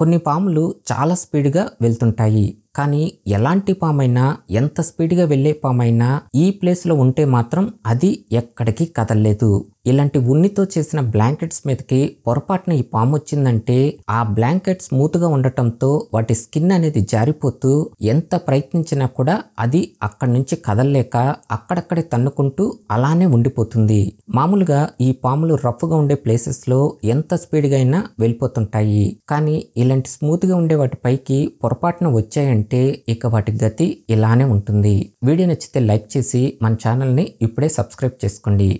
కొన్ని పాములు చాలా స్పీడ్గా వెళ్తుంటాయి కానీ ఎలాంటి పామైనా ఎంత స్పీడ్గా వెళ్ళే పామైనా ఈ ప్లేస్లో ఉంటే మాత్రం అది ఎక్కడికి కదలలేదు ఇలాంటి ఉన్నితో చేసిన బ్లాంకెట్స్ మీదకి పొరపాటున ఈ పాము వచ్చిందంటే ఆ బ్లాంకెట్ స్మూత్గా ఉండటంతో వాటి స్కిన్ అనేది జారిపోతూ ఎంత ప్రయత్నించినా కూడా అది అక్కడి నుంచి కదలలేక అక్కడక్కడే తన్నుకుంటూ అలానే ఉండిపోతుంది మామూలుగా ఈ పాములు రఫ్గా ఉండే ప్లేసెస్లో ఎంత స్పీడ్గా అయినా వెళ్ళిపోతుంటాయి కానీ ఇలాంటి స్మూత్గా ఉండే వాటి పైకి పొరపాటున వచ్చాయంటే అంటే ఇక వాటి గతి ఇలానే ఉంటుంది వీడియో నచ్చితే లైక్ చేసి మన ఛానల్ని ఇప్పుడే సబ్స్క్రైబ్ చేసుకోండి